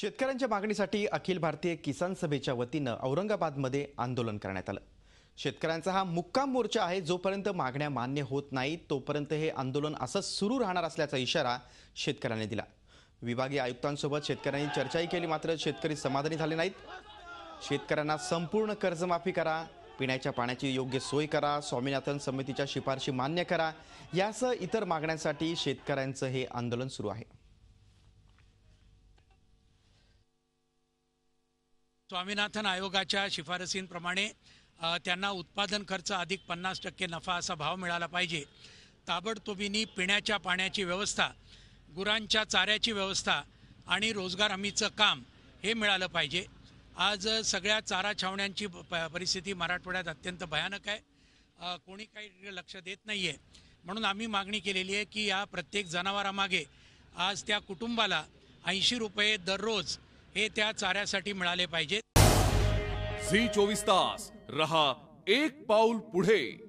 शेतकऱ्यांच्या मागणीसाठी अखिल भारतीय किसान सभेच्या वतीनं औरंगाबादमध्ये आंदोलन करण्यात आलं शेतकऱ्यांचा हा मुक्काम मोर्चा आहे जोपर्यंत मागण्या मान्य होत नाहीत तोपर्यंत हे आंदोलन असंच सुरू राहणार असल्याचा इशारा शेतकऱ्यांनी दिला विभागीय आयुक्तांसोबत शेतकऱ्यांनी चर्चाही केली मात्र शेतकरी समाधानी झाले नाहीत शेतकऱ्यांना संपूर्ण कर्जमाफी करा पिण्याच्या पाण्याची योग्य सोय करा स्वामीनाथन समितीच्या शिफारशी मान्य करा यासह इतर मागण्यांसाठी शेतकऱ्यांचं हे आंदोलन सुरू आहे स्वामीनाथन आयोगाच्या शिफारसींप्रमाणे त्यांना उत्पादन खर्च अधिक पन्नास टक्के नफा असा भाव मिळाला पाहिजे ताबडतोबीनी पिण्याच्या पाण्याची व्यवस्था गुरांच्या चाऱ्याची व्यवस्था आणि रोजगार हमीचं काम हे मिळालं पाहिजे आज सगळ्या चारा छावण्यांची परिस्थिती मराठवाड्यात अत्यंत भयानक आहे कोणी काही लक्ष देत नाही आहे म्हणून आम्ही मागणी केलेली आहे की या प्रत्येक जनावरामागे आज त्या कुटुंबाला ऐंशी रुपये दररोज हे त्या चाऱ्यासाठी मिळाले पाहिजेत झी चोवीस तास रहा एक पाऊल पुढे